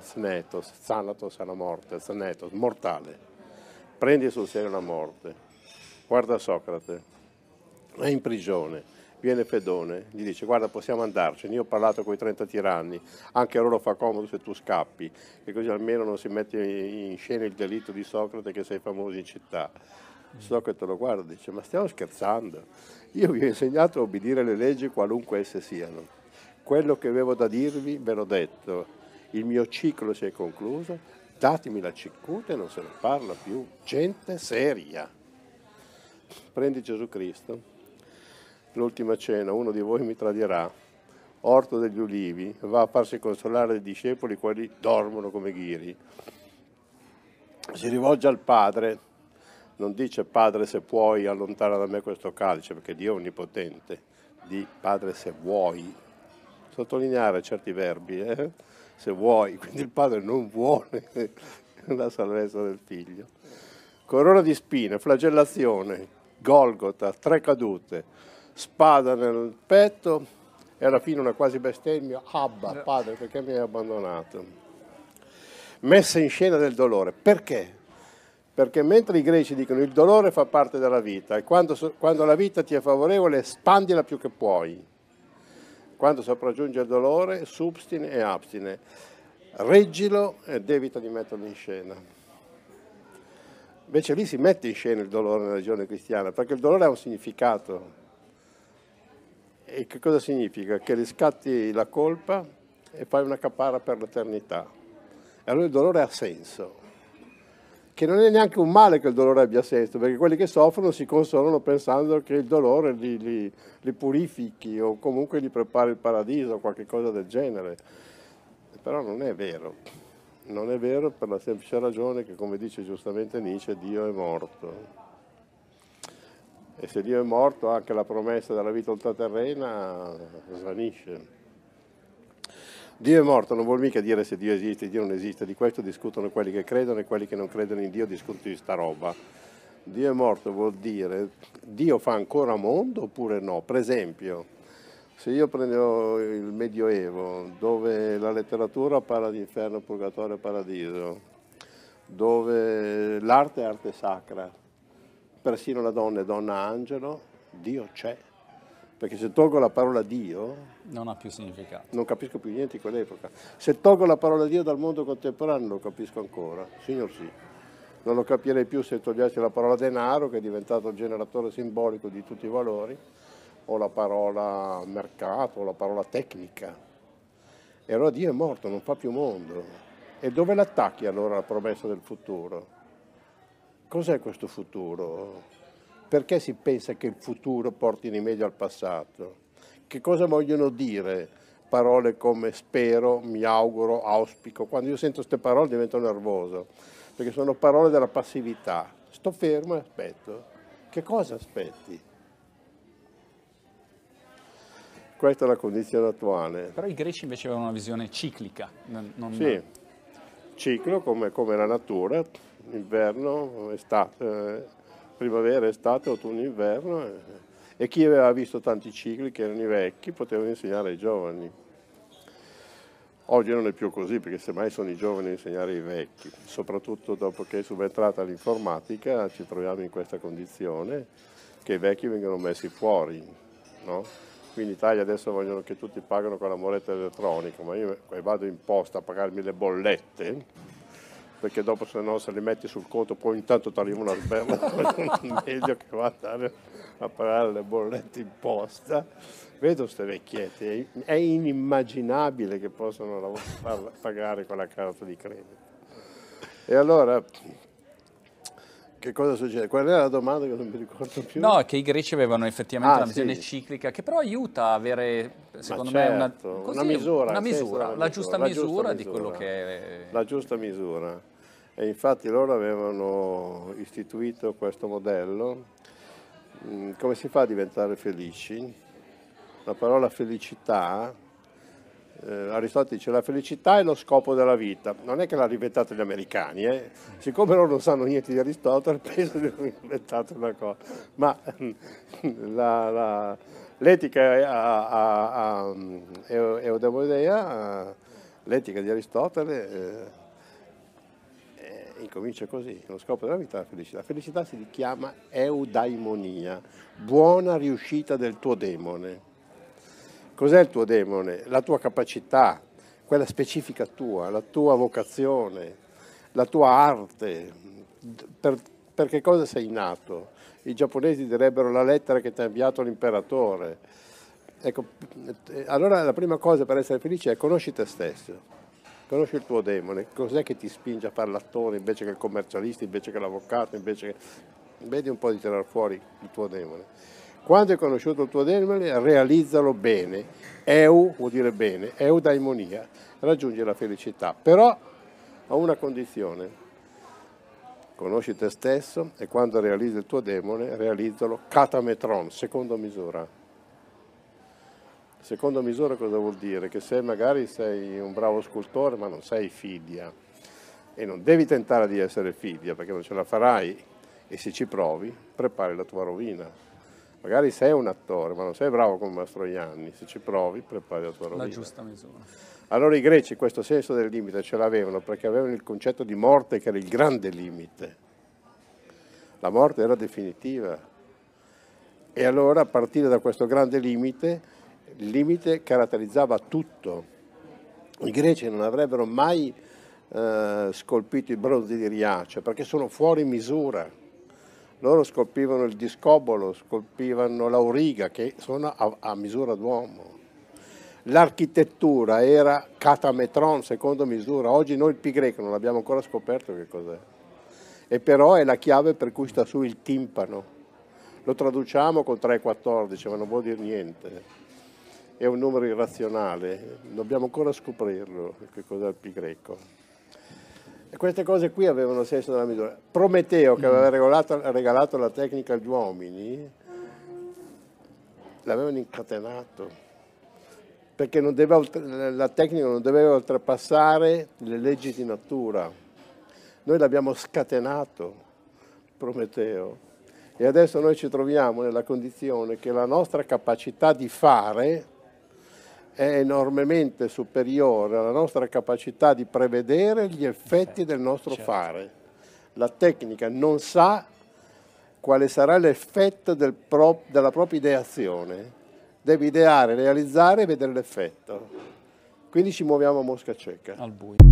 Snetos, sanatos alla morte, Thanatos, mortale. Prendi sul serio la morte. Guarda Socrate, è in prigione, viene Fedone, gli dice guarda possiamo andarcene, io ho parlato con i 30 tiranni, anche a loro fa comodo se tu scappi, e così almeno non si mette in scena il delitto di Socrate che sei famoso in città. Socrate lo guarda e dice ma stiamo scherzando, io vi ho insegnato a obbedire le leggi qualunque esse siano. Quello che avevo da dirvi ve l'ho detto, il mio ciclo si è concluso, datemi la cicuta e non se ne parla più. Gente seria. Prendi Gesù Cristo, l'ultima cena, uno di voi mi tradirà, orto degli ulivi, va a farsi consolare dei discepoli, quelli dormono come ghiri. Si rivolge al Padre, non dice Padre se puoi allontana da me questo calice, perché Dio è onnipotente, di Padre se vuoi sottolineare certi verbi, eh? se vuoi, quindi il padre non vuole la salvezza del figlio. Corona di spine, flagellazione, Golgota, tre cadute, spada nel petto e alla fine una quasi bestemmia, Abba, padre, perché mi hai abbandonato? Messa in scena del dolore, perché? Perché mentre i greci dicono il dolore fa parte della vita e quando, quando la vita ti è favorevole espandila più che puoi, quando sopraggiunge il dolore, substine e abstine. Reggilo ed evita di metterlo in scena. Invece lì si mette in scena il dolore nella religione cristiana, perché il dolore ha un significato. E che cosa significa? Che riscatti la colpa e fai una caparra per l'eternità. E allora il dolore ha senso che non è neanche un male che il dolore abbia senso, perché quelli che soffrono si consolano pensando che il dolore li, li, li purifichi o comunque li prepari il paradiso o qualche cosa del genere. Però non è vero, non è vero per la semplice ragione che, come dice giustamente Nietzsche, Dio è morto. E se Dio è morto anche la promessa della vita ultraterrena svanisce. Dio è morto non vuol mica dire se Dio esiste, Dio non esiste, di questo discutono quelli che credono e quelli che non credono in Dio discutono di sta roba. Dio è morto vuol dire Dio fa ancora mondo oppure no? Per esempio, se io prendo il Medioevo, dove la letteratura parla di inferno, purgatorio e paradiso, dove l'arte è arte sacra, persino la donna è donna angelo, Dio c'è perché se tolgo la parola Dio... Non ha più significato. Non capisco più niente in quell'epoca. Se tolgo la parola Dio dal mondo contemporaneo lo capisco ancora, signor sì. Non lo capirei più se togliessi la parola denaro, che è diventato il generatore simbolico di tutti i valori, o la parola mercato, o la parola tecnica. E allora Dio è morto, non fa più mondo. E dove l'attacchi allora la promessa del futuro? Cos'è questo futuro? Perché si pensa che il futuro porti in rimedio al passato? Che cosa vogliono dire parole come spero, mi auguro, auspico? Quando io sento queste parole divento nervoso, perché sono parole della passività. Sto fermo e aspetto. Che cosa aspetti? Questa è la condizione attuale. Però i greci invece avevano una visione ciclica. Non... Sì, ciclo come, come la natura, inverno, estate, primavera, estate, autunno, inverno e, eh. e chi aveva visto tanti cicli che erano i vecchi poteva insegnare ai giovani. Oggi non è più così perché semmai sono i giovani a insegnare i vecchi, soprattutto dopo che è subentrata l'informatica ci troviamo in questa condizione che i vecchi vengono messi fuori. No? Qui in Italia adesso vogliono che tutti pagano con la moneta elettronica, ma io vado in posta a pagarmi le bollette, perché dopo se no se li metti sul conto poi intanto ti arriva una sberla meglio che va a andare a pagare le bollette in posta vedo queste vecchiette è inimmaginabile che possano pagare con la carta di credito e allora che cosa succede? Qual era la domanda che non mi ricordo più? No, che i greci avevano effettivamente ah, una visione sì. ciclica che però aiuta a avere, secondo certo, me, una, certo, così, una misura, una misura, la, misura, giusta, la misura giusta misura di quello che è. La giusta misura e infatti loro avevano istituito questo modello, mm, come si fa a diventare felici? La parola felicità, eh, Aristotele dice la felicità è lo scopo della vita, non è che l'ha inventata gli americani, eh? siccome loro non sanno niente di Aristotele penso di aver inventato una cosa, ma mm, la, la, l'etica mm, eudemodea, l'etica di Aristotele... Eh, incomincia così, lo scopo della vita è la felicità. La felicità si chiama eudaimonia, buona riuscita del tuo demone. Cos'è il tuo demone? La tua capacità, quella specifica tua, la tua vocazione, la tua arte, per, per che cosa sei nato. I giapponesi direbbero la lettera che ti ha inviato l'imperatore. Ecco, eh, allora la prima cosa per essere felice è conosci te stesso conosci il tuo demone, cos'è che ti spinge a fare l'attore invece che il commercialista, invece che l'avvocato, invece che... Vedi un po' di tirare fuori il tuo demone. Quando hai conosciuto il tuo demone, realizzalo bene. Eu vuol dire bene, eudaimonia, daimonia, raggiungi la felicità. Però ho una condizione, conosci te stesso e quando realizzi il tuo demone, realizzalo catametron, secondo misura. Seconda misura cosa vuol dire? Che se magari sei un bravo scultore ma non sei fidia e non devi tentare di essere fidia perché non ce la farai e se ci provi prepari la tua rovina. Magari sei un attore ma non sei bravo come Mastroianni, se ci provi prepari la tua rovina. La giusta misura. Allora i greci questo senso del limite ce l'avevano perché avevano il concetto di morte che era il grande limite. La morte era definitiva. E allora a partire da questo grande limite il limite caratterizzava tutto. I greci non avrebbero mai eh, scolpito i bronzi di Riace perché sono fuori misura. Loro scolpivano il discobolo, scolpivano l'auriga che sono a, a misura d'uomo. L'architettura era catametron, secondo misura. Oggi noi il pi greco non abbiamo ancora scoperto che cos'è. E però è la chiave per cui sta su il timpano. Lo traduciamo con 3,14, ma non vuol dire niente è un numero irrazionale, dobbiamo ancora scoprirlo, che cos'è il pi greco. E queste cose qui avevano senso nella misura. Prometeo, che mm. aveva regolato, regalato la tecnica agli uomini, l'avevano incatenato perché deve, la tecnica non doveva oltrepassare le leggi di natura. Noi l'abbiamo scatenato, Prometeo. E adesso noi ci troviamo nella condizione che la nostra capacità di fare è enormemente superiore alla nostra capacità di prevedere gli effetti certo, del nostro certo. fare. La tecnica non sa quale sarà l'effetto del pro, della propria ideazione. Deve ideare, realizzare e vedere l'effetto. Quindi ci muoviamo a mosca cieca. Al buio.